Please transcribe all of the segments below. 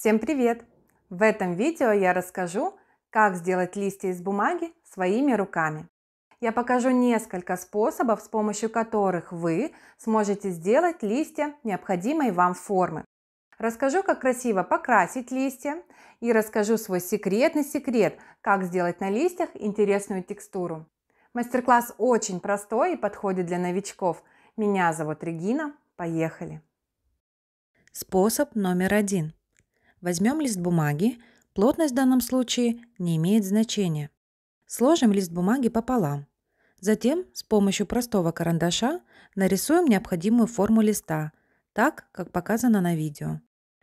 Всем привет! В этом видео я расскажу, как сделать листья из бумаги своими руками. Я покажу несколько способов, с помощью которых вы сможете сделать листья необходимой вам формы. Расскажу, как красиво покрасить листья и расскажу свой секретный секрет, как сделать на листьях интересную текстуру. Мастер-класс очень простой и подходит для новичков. Меня зовут Регина. Поехали! Способ номер один – Возьмем лист бумаги, плотность в данном случае не имеет значения. Сложим лист бумаги пополам. Затем с помощью простого карандаша нарисуем необходимую форму листа, так, как показано на видео.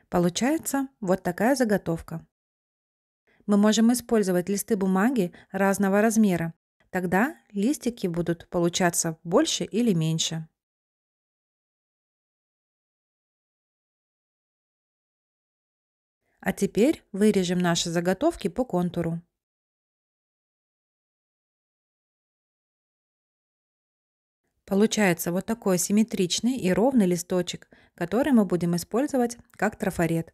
Получается вот такая заготовка. Мы можем использовать листы бумаги разного размера, тогда листики будут получаться больше или меньше. А теперь вырежем наши заготовки по контуру. Получается вот такой симметричный и ровный листочек, который мы будем использовать как трафарет.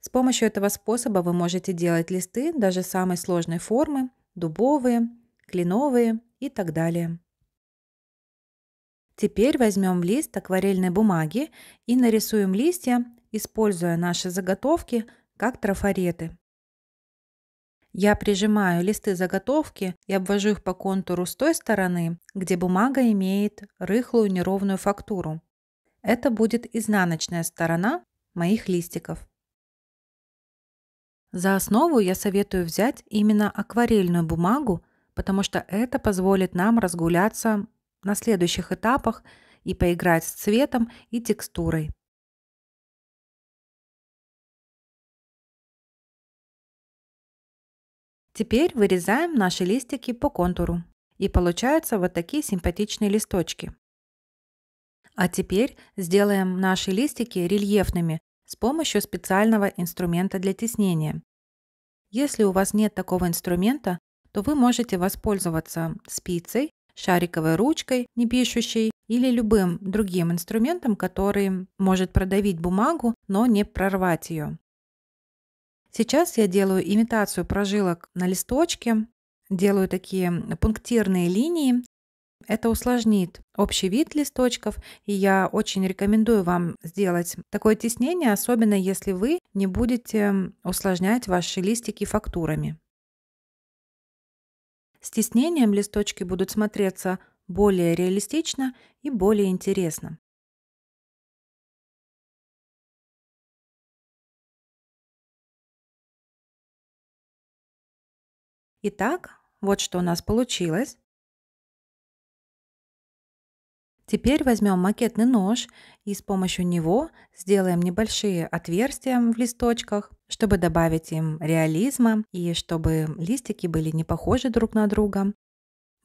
С помощью этого способа вы можете делать листы даже самой сложной формы, дубовые, кленовые и так далее. Теперь возьмем лист акварельной бумаги и нарисуем листья используя наши заготовки как трафареты. Я прижимаю листы заготовки и обвожу их по контуру с той стороны, где бумага имеет рыхлую неровную фактуру. Это будет изнаночная сторона моих листиков. За основу я советую взять именно акварельную бумагу, потому что это позволит нам разгуляться на следующих этапах и поиграть с цветом и текстурой. Теперь вырезаем наши листики по контуру. И получаются вот такие симпатичные листочки. А теперь сделаем наши листики рельефными с помощью специального инструмента для тиснения. Если у вас нет такого инструмента, то вы можете воспользоваться спицей, шариковой ручкой, не пишущей, или любым другим инструментом, который может продавить бумагу, но не прорвать ее. Сейчас я делаю имитацию прожилок на листочке, делаю такие пунктирные линии. Это усложнит общий вид листочков, и я очень рекомендую вам сделать такое теснение, особенно если вы не будете усложнять ваши листики фактурами. С теснением листочки будут смотреться более реалистично и более интересно. Итак, вот что у нас получилось. Теперь возьмем макетный нож и с помощью него сделаем небольшие отверстия в листочках, чтобы добавить им реализма и чтобы листики были не похожи друг на друга.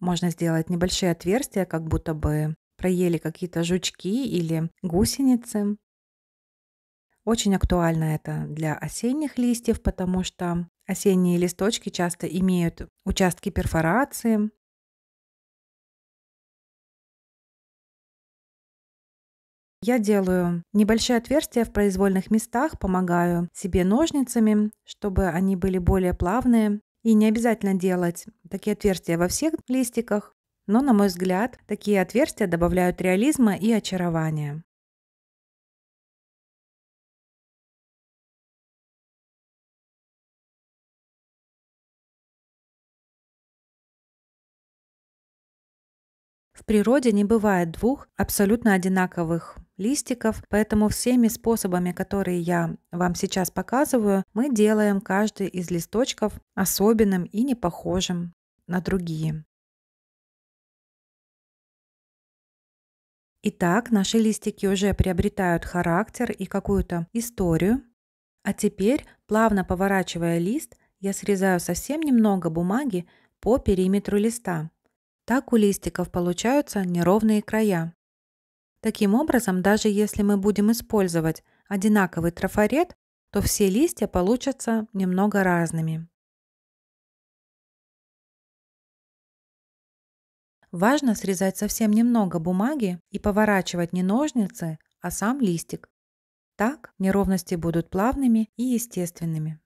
Можно сделать небольшие отверстия, как будто бы проели какие-то жучки или гусеницы. Очень актуально это для осенних листьев, потому что Осенние листочки часто имеют участки перфорации, Я делаю небольшие отверстия в произвольных местах, помогаю себе ножницами, чтобы они были более плавные. И не обязательно делать такие отверстия во всех листиках, но, на мой взгляд, такие отверстия добавляют реализма и очарования. В природе не бывает двух абсолютно одинаковых листиков, поэтому всеми способами, которые я вам сейчас показываю, мы делаем каждый из листочков особенным и не похожим на другие. Итак, наши листики уже приобретают характер и какую-то историю. А теперь, плавно поворачивая лист, я срезаю совсем немного бумаги по периметру листа. Так у листиков получаются неровные края. Таким образом, даже если мы будем использовать одинаковый трафарет, то все листья получатся немного разными. Важно срезать совсем немного бумаги и поворачивать не ножницы, а сам листик. Так неровности будут плавными и естественными.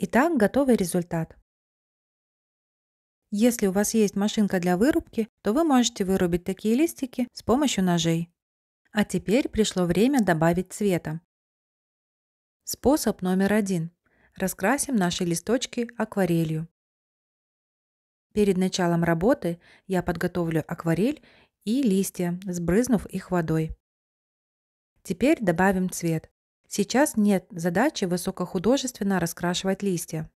Итак, готовый результат. Если у вас есть машинка для вырубки, то вы можете вырубить такие листики с помощью ножей. А теперь пришло время добавить цвета. Способ номер один. Раскрасим наши листочки акварелью. Перед началом работы я подготовлю акварель и листья, сбрызнув их водой. Теперь добавим цвет. Сейчас нет задачи высокохудожественно раскрашивать листья.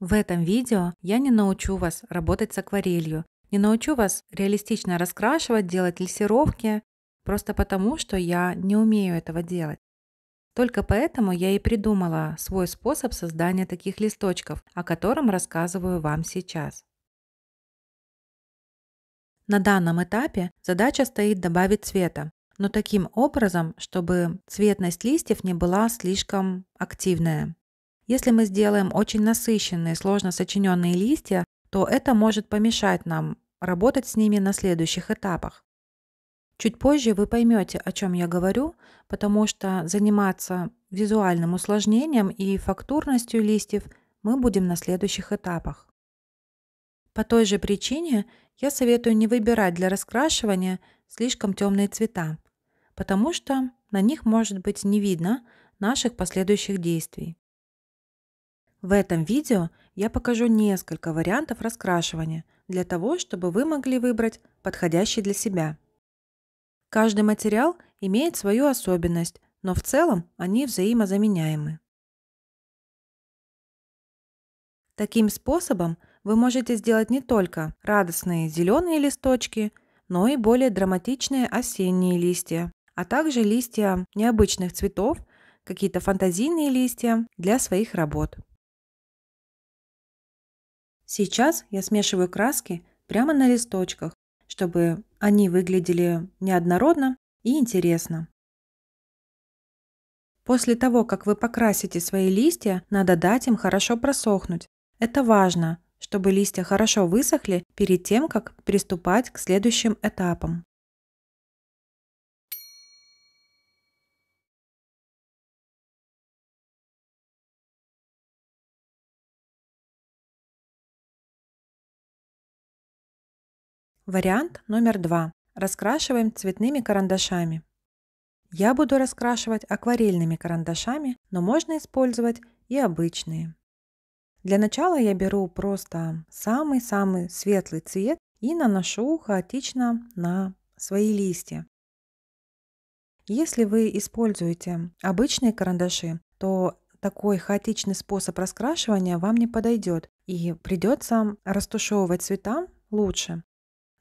В этом видео я не научу вас работать с акварелью, не научу вас реалистично раскрашивать, делать лессировки, просто потому, что я не умею этого делать. Только поэтому я и придумала свой способ создания таких листочков, о котором рассказываю вам сейчас. На данном этапе задача стоит добавить цвета, но таким образом, чтобы цветность листьев не была слишком активная. Если мы сделаем очень насыщенные, сложно сочиненные листья, то это может помешать нам работать с ними на следующих этапах. Чуть позже вы поймете, о чем я говорю, потому что заниматься визуальным усложнением и фактурностью листьев мы будем на следующих этапах. По той же причине я советую не выбирать для раскрашивания слишком темные цвета, потому что на них может быть не видно наших последующих действий. В этом видео я покажу несколько вариантов раскрашивания для того, чтобы вы могли выбрать подходящий для себя. Каждый материал имеет свою особенность, но в целом они взаимозаменяемы. Таким способом вы можете сделать не только радостные зеленые листочки, но и более драматичные осенние листья а также листья необычных цветов, какие-то фантазийные листья для своих работ. Сейчас я смешиваю краски прямо на листочках, чтобы они выглядели неоднородно и интересно. После того, как вы покрасите свои листья, надо дать им хорошо просохнуть. Это важно, чтобы листья хорошо высохли перед тем, как приступать к следующим этапам. Вариант номер два. Раскрашиваем цветными карандашами. Я буду раскрашивать акварельными карандашами, но можно использовать и обычные. Для начала я беру просто самый-самый светлый цвет и наношу хаотично на свои листья. Если вы используете обычные карандаши, то такой хаотичный способ раскрашивания вам не подойдет и придется растушевывать цвета лучше.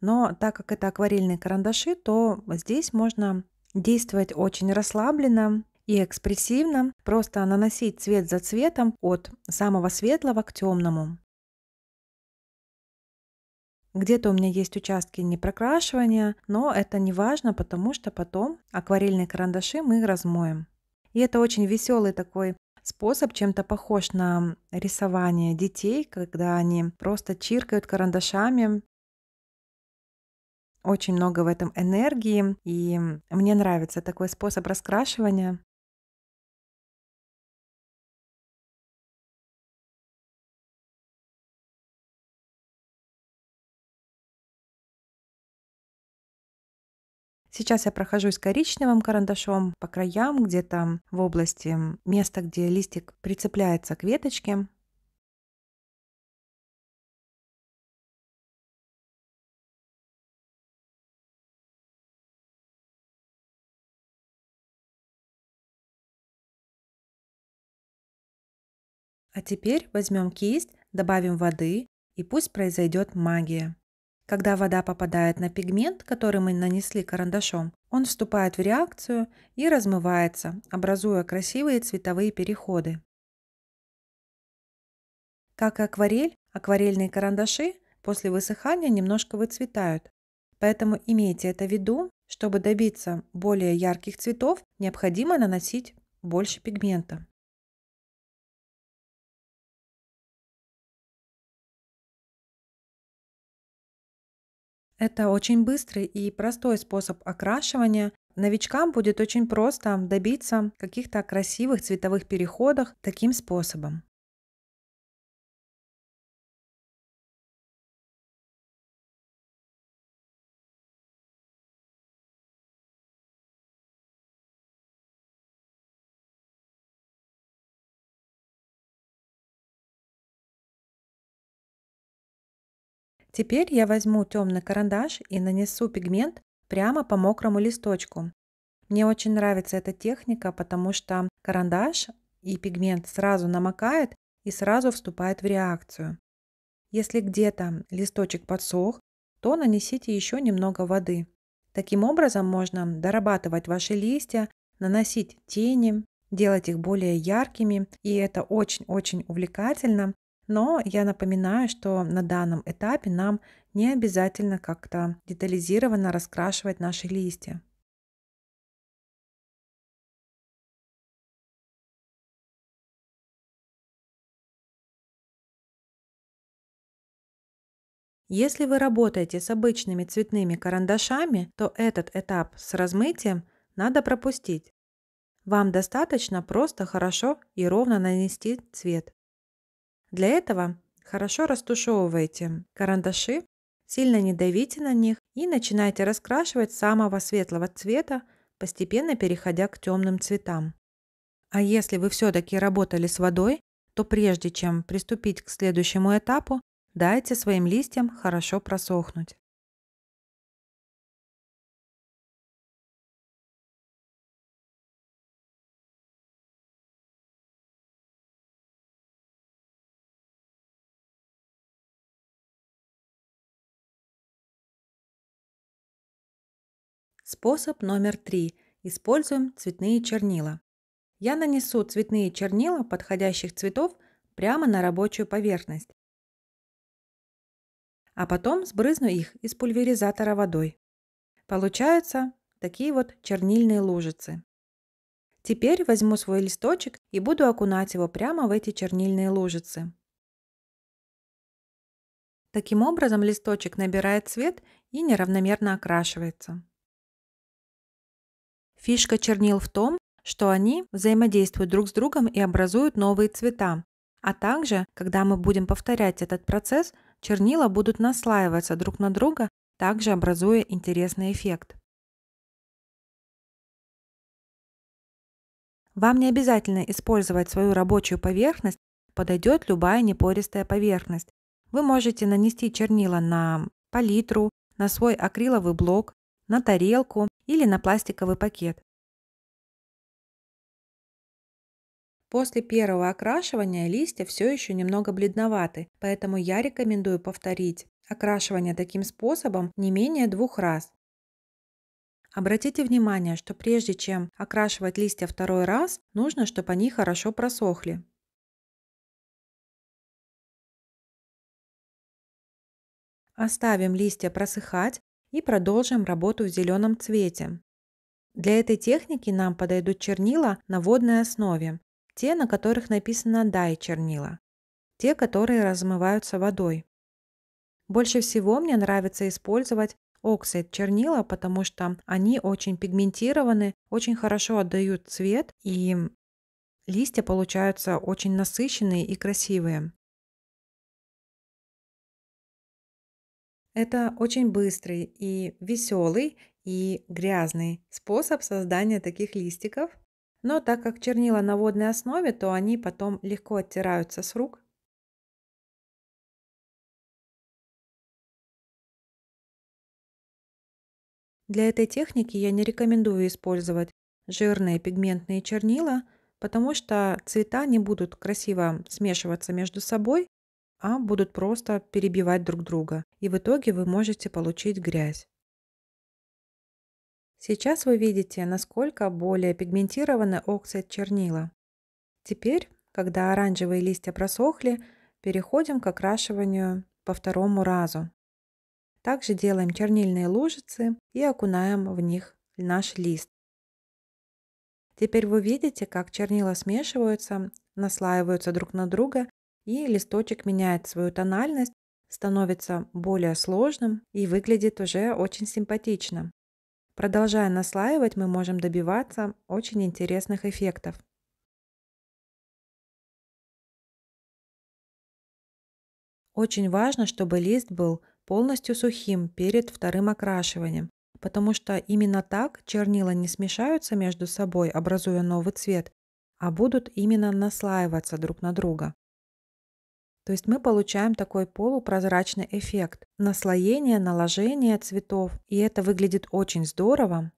Но так как это акварельные карандаши, то здесь можно действовать очень расслабленно и экспрессивно, просто наносить цвет за цветом от самого светлого к темному. Где-то у меня есть участки непрокрашивания, но это не важно, потому что потом акварельные карандаши мы размоем. И это очень веселый такой способ, чем-то похож на рисование детей, когда они просто чиркают карандашами очень много в этом энергии, и мне нравится такой способ раскрашивания. Сейчас я прохожусь коричневым карандашом по краям, где-то в области места, где листик прицепляется к веточке. А теперь возьмем кисть, добавим воды и пусть произойдет магия. Когда вода попадает на пигмент, который мы нанесли карандашом, он вступает в реакцию и размывается, образуя красивые цветовые переходы. Как и акварель, акварельные карандаши после высыхания немножко выцветают. Поэтому имейте это в виду, чтобы добиться более ярких цветов, необходимо наносить больше пигмента. Это очень быстрый и простой способ окрашивания. Новичкам будет очень просто добиться каких-то красивых цветовых переходов таким способом. Теперь я возьму темный карандаш и нанесу пигмент прямо по мокрому листочку. Мне очень нравится эта техника, потому что карандаш и пигмент сразу намокает и сразу вступает в реакцию. Если где-то листочек подсох, то нанесите еще немного воды. Таким образом можно дорабатывать ваши листья, наносить тени, делать их более яркими, и это очень-очень увлекательно но я напоминаю, что на данном этапе нам не обязательно как-то детализированно раскрашивать наши листья. Если вы работаете с обычными цветными карандашами, то этот этап с размытием надо пропустить. Вам достаточно просто хорошо и ровно нанести цвет. Для этого хорошо растушевывайте карандаши, сильно не давите на них и начинайте раскрашивать самого светлого цвета, постепенно переходя к темным цветам. А если вы все-таки работали с водой, то прежде чем приступить к следующему этапу, дайте своим листьям хорошо просохнуть. Способ номер три. Используем цветные чернила. Я нанесу цветные чернила подходящих цветов прямо на рабочую поверхность, а потом сбрызну их из пульверизатора водой. Получаются такие вот чернильные лужицы. Теперь возьму свой листочек и буду окунать его прямо в эти чернильные лужицы. Таким образом листочек набирает цвет и неравномерно окрашивается. Фишка чернил в том, что они взаимодействуют друг с другом и образуют новые цвета. А также, когда мы будем повторять этот процесс, чернила будут наслаиваться друг на друга, также образуя интересный эффект. Вам не обязательно использовать свою рабочую поверхность, подойдет любая непористая поверхность. Вы можете нанести чернила на палитру, на свой акриловый блок, на тарелку или на пластиковый пакет. После первого окрашивания листья все еще немного бледноваты, поэтому я рекомендую повторить окрашивание таким способом не менее двух раз. Обратите внимание, что прежде чем окрашивать листья второй раз, нужно, чтобы они хорошо просохли. Оставим листья просыхать и продолжим работу в зеленом цвете. Для этой техники нам подойдут чернила на водной основе, те, на которых написано «дай чернила», те, которые размываются водой. Больше всего мне нравится использовать оксид чернила, потому что они очень пигментированы, очень хорошо отдают цвет и листья получаются очень насыщенные и красивые. Это очень быстрый и веселый и грязный способ создания таких листиков. Но так как чернила на водной основе, то они потом легко оттираются с рук. Для этой техники я не рекомендую использовать жирные пигментные чернила, потому что цвета не будут красиво смешиваться между собой, а будут просто перебивать друг друга, и в итоге вы можете получить грязь. Сейчас вы видите, насколько более пигментированы оксид чернила. Теперь, когда оранжевые листья просохли, переходим к окрашиванию по второму разу. Также делаем чернильные лужицы и окунаем в них наш лист. Теперь вы видите, как чернила смешиваются, наслаиваются друг на друга и листочек меняет свою тональность, становится более сложным и выглядит уже очень симпатично. Продолжая наслаивать, мы можем добиваться очень интересных эффектов. Очень важно, чтобы лист был полностью сухим перед вторым окрашиванием, потому что именно так чернила не смешаются между собой, образуя новый цвет, а будут именно наслаиваться друг на друга. То есть мы получаем такой полупрозрачный эффект. Наслоение, наложение цветов. И это выглядит очень здорово.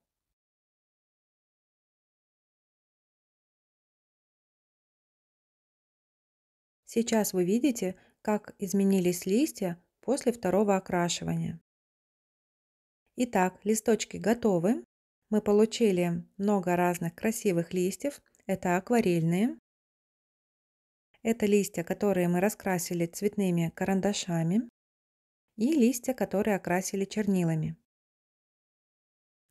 Сейчас вы видите, как изменились листья после второго окрашивания. Итак, листочки готовы. Мы получили много разных красивых листьев. Это акварельные. Это листья, которые мы раскрасили цветными карандашами и листья, которые окрасили чернилами.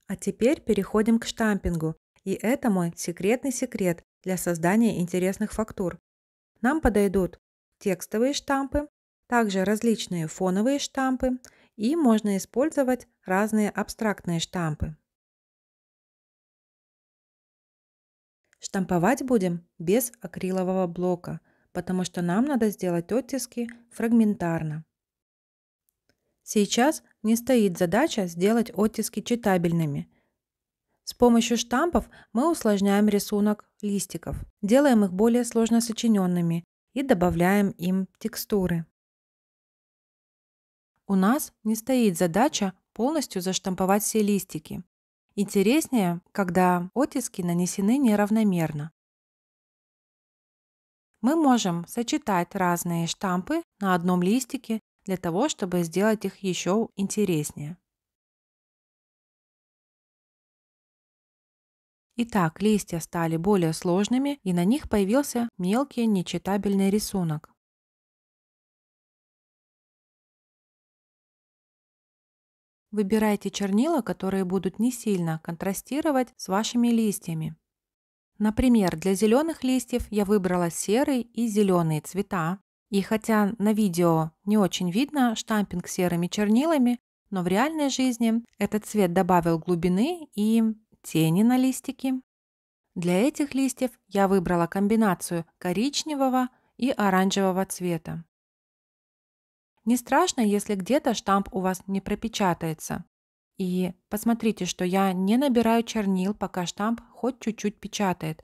А теперь переходим к штампингу. И это мой секретный секрет для создания интересных фактур. Нам подойдут текстовые штампы, также различные фоновые штампы и можно использовать разные абстрактные штампы. Штамповать будем без акрилового блока – потому что нам надо сделать оттиски фрагментарно. Сейчас не стоит задача сделать оттиски читабельными. С помощью штампов мы усложняем рисунок листиков, делаем их более сложно сочиненными и добавляем им текстуры. У нас не стоит задача полностью заштамповать все листики. Интереснее, когда оттиски нанесены неравномерно. Мы можем сочетать разные штампы на одном листике для того, чтобы сделать их еще интереснее. Итак, листья стали более сложными, и на них появился мелкий нечитабельный рисунок. Выбирайте чернила, которые будут не сильно контрастировать с вашими листьями. Например, для зеленых листьев я выбрала серый и зеленые цвета. И хотя на видео не очень видно штампинг серыми чернилами, но в реальной жизни этот цвет добавил глубины и тени на листики. Для этих листьев я выбрала комбинацию коричневого и оранжевого цвета. Не страшно, если где-то штамп у вас не пропечатается. И посмотрите, что я не набираю чернил, пока штамп хоть чуть-чуть печатает.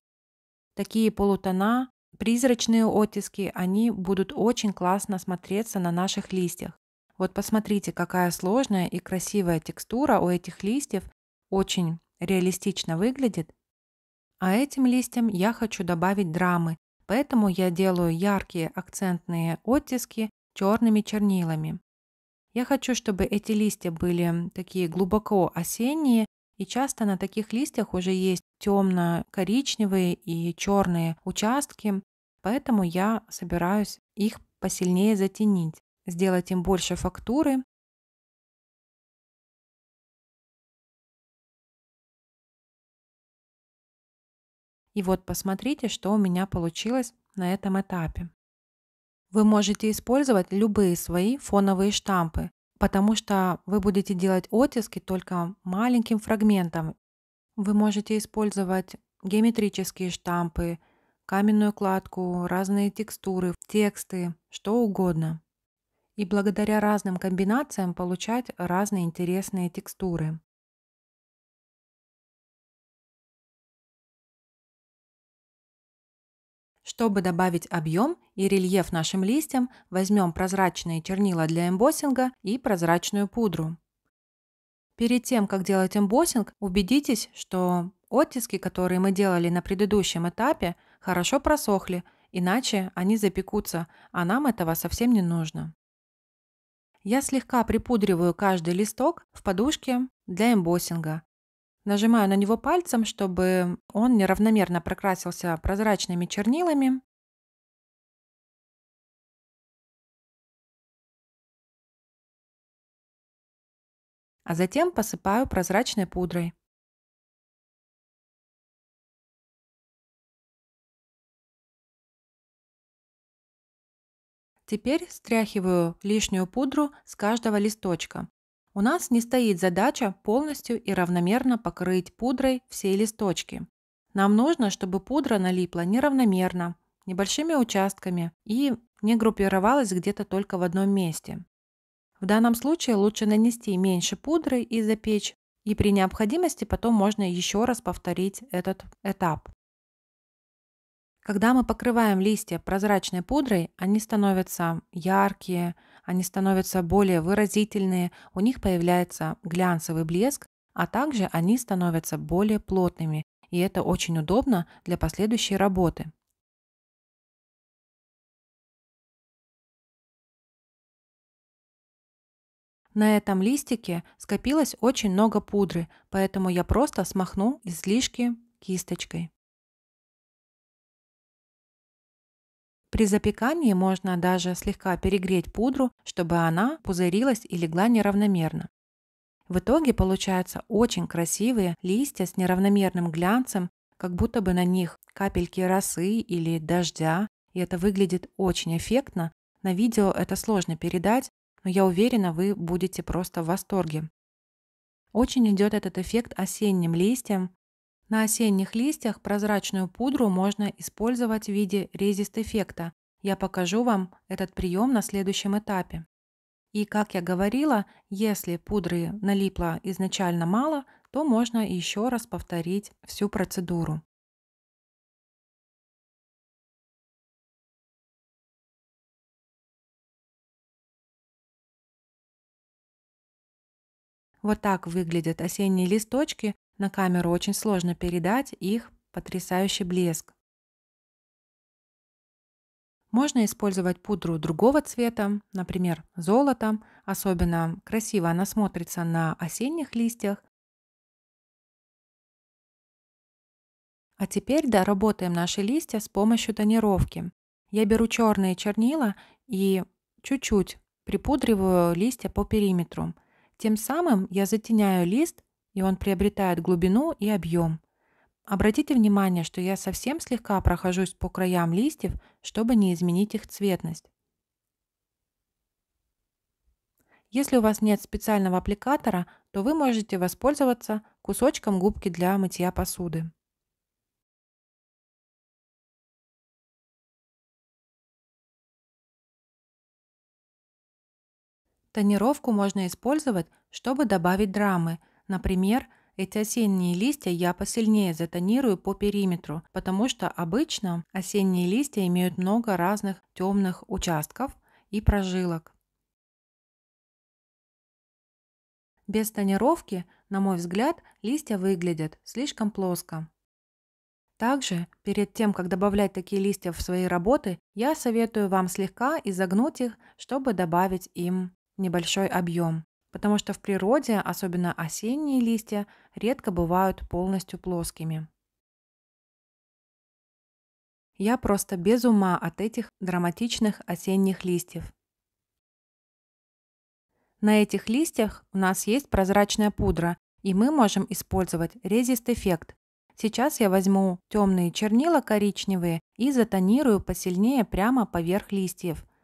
Такие полутона, призрачные оттиски, они будут очень классно смотреться на наших листьях. Вот посмотрите, какая сложная и красивая текстура у этих листьев, очень реалистично выглядит. А этим листьям я хочу добавить драмы, поэтому я делаю яркие акцентные оттиски черными чернилами. Я хочу, чтобы эти листья были такие глубоко осенние, и часто на таких листьях уже есть темно-коричневые и черные участки, поэтому я собираюсь их посильнее затенить, сделать им больше фактуры. И вот посмотрите, что у меня получилось на этом этапе. Вы можете использовать любые свои фоновые штампы, потому что вы будете делать оттиски только маленьким фрагментом. Вы можете использовать геометрические штампы, каменную кладку, разные текстуры, тексты, что угодно. И благодаря разным комбинациям получать разные интересные текстуры. Чтобы добавить объем и рельеф нашим листьям, возьмем прозрачные чернила для эмбоссинга и прозрачную пудру. Перед тем, как делать эмбоссинг, убедитесь, что оттиски, которые мы делали на предыдущем этапе, хорошо просохли, иначе они запекутся, а нам этого совсем не нужно. Я слегка припудриваю каждый листок в подушке для эмбоссинга Нажимаю на него пальцем, чтобы он неравномерно прокрасился прозрачными чернилами. А затем посыпаю прозрачной пудрой. Теперь стряхиваю лишнюю пудру с каждого листочка. У нас не стоит задача полностью и равномерно покрыть пудрой все листочки. Нам нужно, чтобы пудра налипла неравномерно, небольшими участками и не группировалась где-то только в одном месте. В данном случае лучше нанести меньше пудры и запечь, и при необходимости потом можно еще раз повторить этот этап. Когда мы покрываем листья прозрачной пудрой, они становятся яркие, они становятся более выразительные, у них появляется глянцевый блеск, а также они становятся более плотными, и это очень удобно для последующей работы. На этом листике скопилось очень много пудры, поэтому я просто смахну излишки кисточкой. При запекании можно даже слегка перегреть пудру, чтобы она пузырилась и легла неравномерно. В итоге получаются очень красивые листья с неравномерным глянцем, как будто бы на них капельки росы или дождя, и это выглядит очень эффектно. На видео это сложно передать, но я уверена, вы будете просто в восторге. Очень идет этот эффект осенним листьям, на осенних листьях прозрачную пудру можно использовать в виде резист-эффекта. Я покажу вам этот прием на следующем этапе. И как я говорила, если пудры налипло изначально мало, то можно еще раз повторить всю процедуру. Вот так выглядят осенние листочки на камеру очень сложно передать их потрясающий блеск. Можно использовать пудру другого цвета, например, золотом. Особенно красиво она смотрится на осенних листьях. А теперь доработаем наши листья с помощью тонировки. Я беру черные чернила и чуть-чуть припудриваю листья по периметру. Тем самым я затеняю лист и он приобретает глубину и объем. Обратите внимание, что я совсем слегка прохожусь по краям листьев, чтобы не изменить их цветность. Если у вас нет специального аппликатора, то вы можете воспользоваться кусочком губки для мытья посуды. Тонировку можно использовать, чтобы добавить драмы – Например, эти осенние листья я посильнее затонирую по периметру, потому что обычно осенние листья имеют много разных темных участков и прожилок. Без тонировки, на мой взгляд, листья выглядят слишком плоско. Также, перед тем, как добавлять такие листья в свои работы, я советую вам слегка изогнуть их, чтобы добавить им небольшой объем потому что в природе, особенно осенние листья, редко бывают полностью плоскими. Я просто без ума от этих драматичных осенних листьев. На этих листьях у нас есть прозрачная пудра, и мы можем использовать резист-эффект. Сейчас я возьму темные чернила коричневые и затонирую посильнее прямо поверх листьев –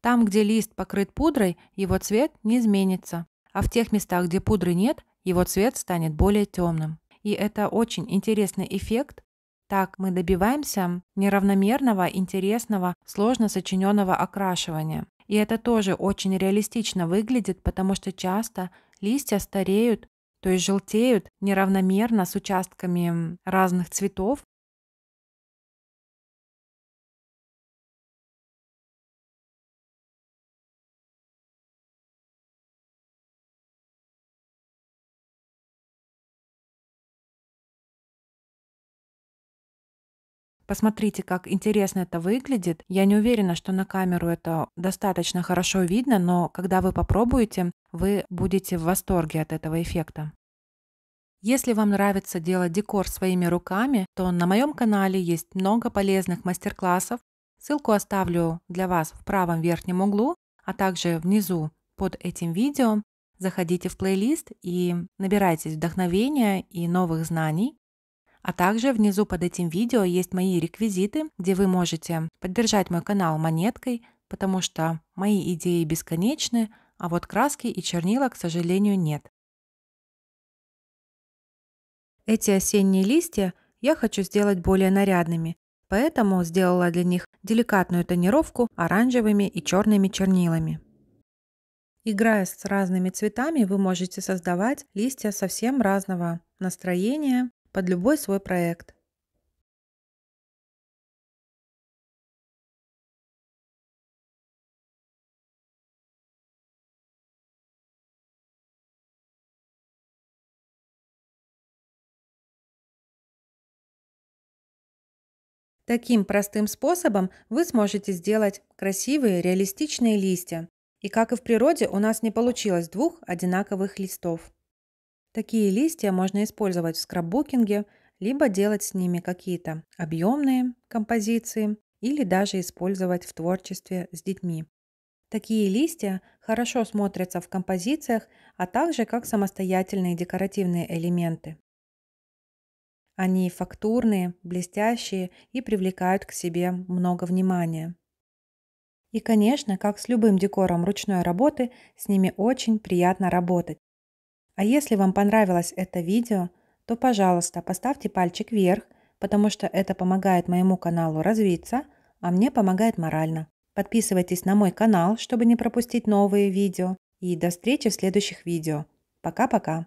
там, где лист покрыт пудрой, его цвет не изменится, а в тех местах, где пудры нет, его цвет станет более темным. И это очень интересный эффект. Так мы добиваемся неравномерного, интересного, сложно сочиненного окрашивания. И это тоже очень реалистично выглядит, потому что часто листья стареют, то есть желтеют неравномерно с участками разных цветов, Посмотрите, как интересно это выглядит. Я не уверена, что на камеру это достаточно хорошо видно, но когда вы попробуете, вы будете в восторге от этого эффекта. Если вам нравится делать декор своими руками, то на моем канале есть много полезных мастер-классов. Ссылку оставлю для вас в правом верхнем углу, а также внизу под этим видео. Заходите в плейлист и набирайтесь вдохновения и новых знаний. А также внизу под этим видео есть мои реквизиты, где вы можете поддержать мой канал монеткой, потому что мои идеи бесконечны, а вот краски и чернила, к сожалению, нет. Эти осенние листья я хочу сделать более нарядными, поэтому сделала для них деликатную тонировку оранжевыми и черными чернилами. Играя с разными цветами, вы можете создавать листья совсем разного настроения под любой свой проект. Таким простым способом вы сможете сделать красивые реалистичные листья. И как и в природе, у нас не получилось двух одинаковых листов. Такие листья можно использовать в скраббукинге, либо делать с ними какие-то объемные композиции или даже использовать в творчестве с детьми. Такие листья хорошо смотрятся в композициях, а также как самостоятельные декоративные элементы. Они фактурные, блестящие и привлекают к себе много внимания. И, конечно, как с любым декором ручной работы, с ними очень приятно работать. А если вам понравилось это видео, то, пожалуйста, поставьте пальчик вверх, потому что это помогает моему каналу развиться, а мне помогает морально. Подписывайтесь на мой канал, чтобы не пропустить новые видео. И до встречи в следующих видео. Пока-пока!